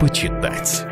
почитать.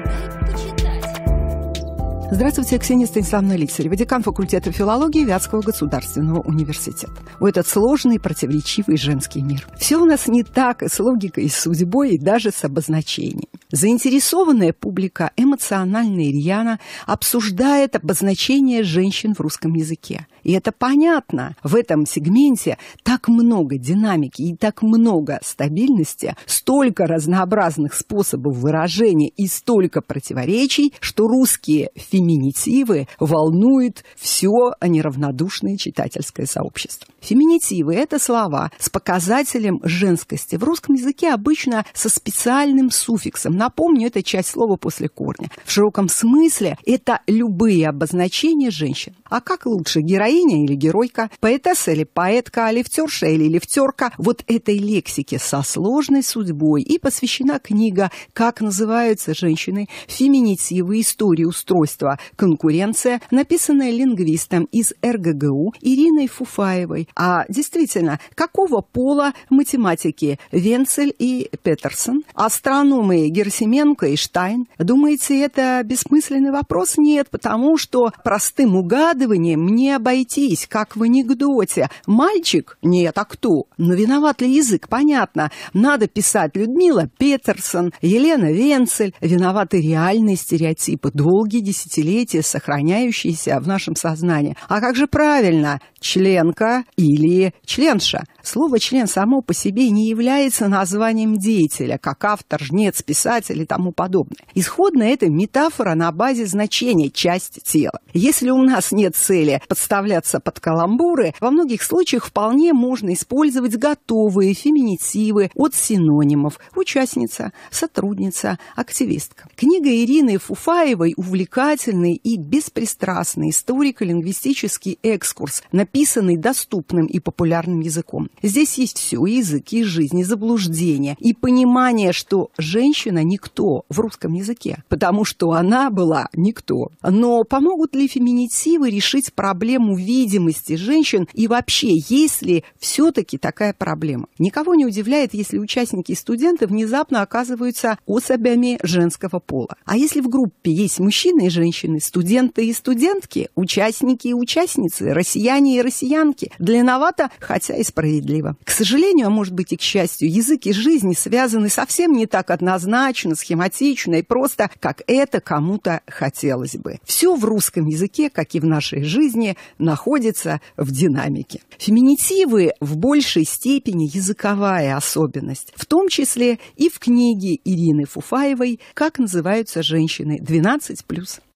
Здравствуйте, Ксения Станиславовна Лисарева, декан факультета филологии Вятского государственного университета. О, этот сложный, противоречивый женский мир. Все у нас не так и с логикой, и с судьбой, и даже с обозначением. Заинтересованная публика эмоционально и рьяно обсуждает обозначение женщин в русском языке. И это понятно. В этом сегменте так много динамики и так много стабильности, столько разнообразных способов выражения и столько противоречий, что русские феминитивы волнует все неравнодушное читательское сообщество. Феминитивы – это слова с показателем женскости. В русском языке обычно со специальным суффиксом Напомню, это часть слова после корня. В широком смысле это любые обозначения женщин. А как лучше, героиня или геройка, поэтесса или поэтка, лифтерша или лифтерка? Вот этой лексике со сложной судьбой и посвящена книга «Как называются женщины. Феминитивы. Истории устройства. Конкуренция», написанная лингвистом из РГГУ Ириной Фуфаевой. А действительно, какого пола математики Венцель и Петерсон, астрономы Германии Герсименко и Штайн. Думаете, это бессмысленный вопрос? Нет, потому что простым угадыванием не обойтись, как в анекдоте. Мальчик? Нет, а кто? Но ну, виноват ли язык? Понятно. Надо писать Людмила Петерсон, Елена Венцель. Виноваты реальные стереотипы, долгие десятилетия, сохраняющиеся в нашем сознании. А как же правильно? Членка или членша? Слово «член» само по себе не является названием деятеля, как автор, жнец, писатель и тому подобное. Исходно это метафора на базе значения «часть тела». Если у нас нет цели подставляться под каламбуры, во многих случаях вполне можно использовать готовые феминитивы от синонимов «участница», «сотрудница», «активистка». Книга Ирины Фуфаевой увлекательный и беспристрастный историко-лингвистический экскурс, написанный доступным и популярным языком. Здесь есть все, и язык, и жизнь, и заблуждение, и понимание, что женщина никто в русском языке, потому что она была никто. Но помогут ли феминитивы решить проблему видимости женщин и вообще, есть ли все-таки такая проблема? Никого не удивляет, если участники и студенты внезапно оказываются особями женского пола. А если в группе есть мужчины и женщины, студенты и студентки, участники и участницы, россияне и россиянки, длинновато, хотя и справедливо справедливо. К сожалению, а может быть и к счастью, языки жизни связаны совсем не так однозначно, схематично и просто, как это кому-то хотелось бы. Все в русском языке, как и в нашей жизни, находится в динамике. Феминитивы в большей степени языковая особенность, в том числе и в книге Ирины Фуфаевой «Как называются женщины 12 плюс».